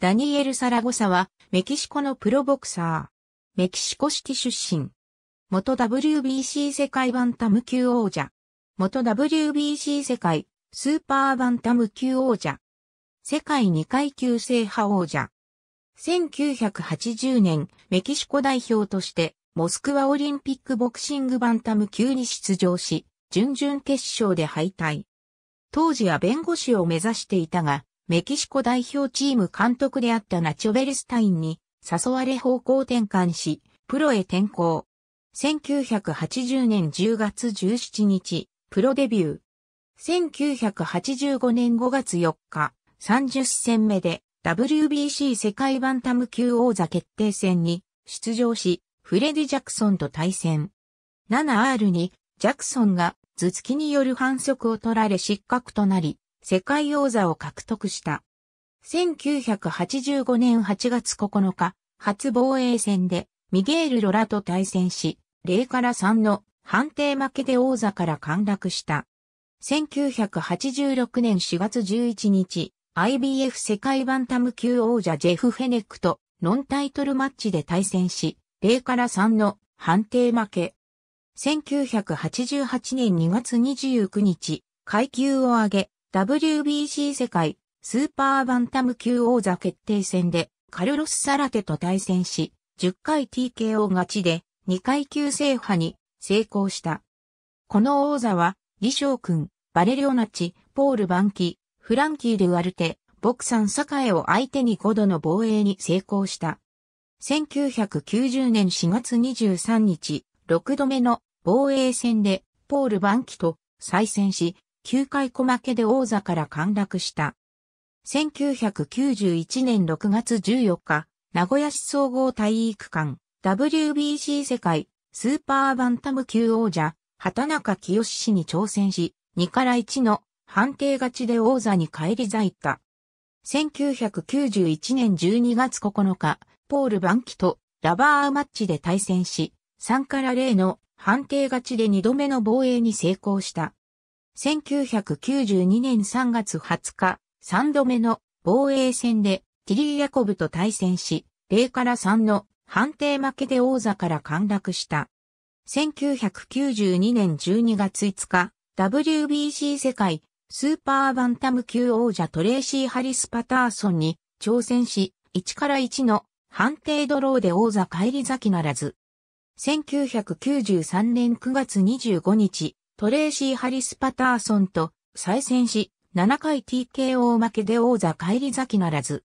ダニエル・サラゴサは、メキシコのプロボクサー。メキシコシティ出身。元 WBC 世界バンタム級王者。元 WBC 世界スーパーバンタム級王者。世界2階級制覇王者。1980年、メキシコ代表として、モスクワオリンピックボクシングバンタム級に出場し、準々決勝で敗退。当時は弁護士を目指していたが、メキシコ代表チーム監督であったナチョ・ベルスタインに誘われ方向転換し、プロへ転向。1980年10月17日、プロデビュー。1985年5月4日、30戦目で WBC 世界バンタム級王座決定戦に出場し、フレディ・ジャクソンと対戦。7R にジャクソンが頭突きによる反則を取られ失格となり、世界王座を獲得した。1985年8月9日、初防衛戦でミゲール・ロラと対戦し、0から3の判定負けで王座から陥落した。1986年4月11日、IBF 世界バンタム級王者ジェフ・フェネックとノンタイトルマッチで対戦し、0から3の判定負け。1988年2月29日、階級を上げ、WBC 世界スーパーバンタム級王座決定戦でカルロス・サラテと対戦し、10回 TKO 勝ちで2階級制覇に成功した。この王座は、李翔君、バレリオナチ、ポール・バンキ、フランキー・デュアルテ、ボクサン・サカエを相手に5度の防衛に成功した。1990年4月23日、6度目の防衛戦で、ポール・バンキと再戦し、9回小負けで王座から陥落した。1991年6月14日、名古屋市総合体育館、WBC 世界スーパーバンタム級王者、畑中清氏に挑戦し、2から1の判定勝ちで王座に返り咲いた。1991年12月9日、ポール・バンキとラバーマッチで対戦し、3から0の判定勝ちで2度目の防衛に成功した。1992年3月20日、3度目の防衛戦でティリー・ヤコブと対戦し、0から3の判定負けで王座から陥落した。1992年12月5日、WBC 世界スーパーバンタム級王者トレーシー・ハリス・パターソンに挑戦し、1から1の判定ドローで王座返り咲きならず。1993年9月25日、トレーシー・ハリス・パターソンと再戦し、7回 TKO 負けで王座返り咲きならず。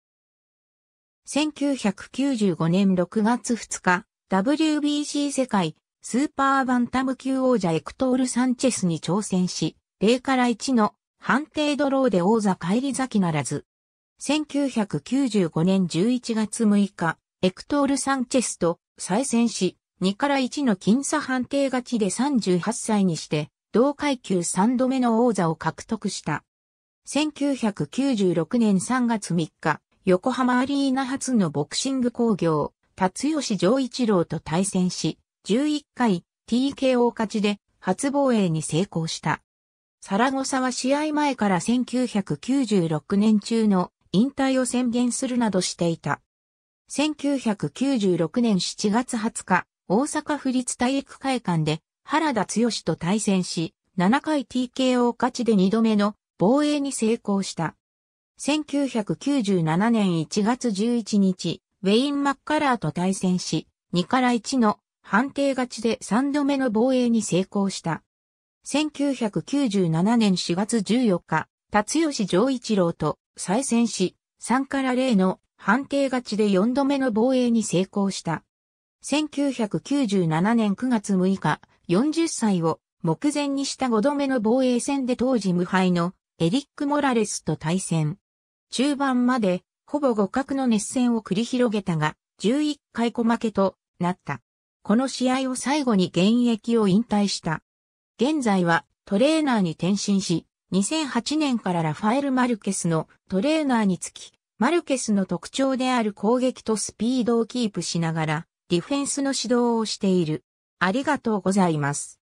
1995年6月2日、WBC 世界スーパーバンタム級王者エクトール・サンチェスに挑戦し、0から1の判定ドローで王座返り咲きならず。1995年11月6日、エクトール・サンチェスと再戦し、2から1の僅差判定勝ちで38歳にして、同階級3度目の王座を獲得した。1996年3月3日、横浜アリーナ初のボクシング工業、辰吉丈一郎と対戦し、11回 TKO 勝ちで初防衛に成功した。サラゴサは試合前から1996年中の引退を宣言するなどしていた。1996年7月20日、大阪府立体育会館で原田剛と対戦し、7回 TKO 勝ちで2度目の防衛に成功した。1997年1月11日、ウェイン・マッカラーと対戦し、2から1の判定勝ちで3度目の防衛に成功した。1997年4月14日、辰吉丈一郎と再戦し、3から0の判定勝ちで4度目の防衛に成功した。1997年9月6日、40歳を目前にした5度目の防衛戦で当時無敗のエリック・モラレスと対戦。中盤までほぼ互角の熱戦を繰り広げたが、11回小負けとなった。この試合を最後に現役を引退した。現在はトレーナーに転身し、2008年からラファエル・マルケスのトレーナーにつき、マルケスの特徴である攻撃とスピードをキープしながら、ディフェンスの指導をしている。ありがとうございます。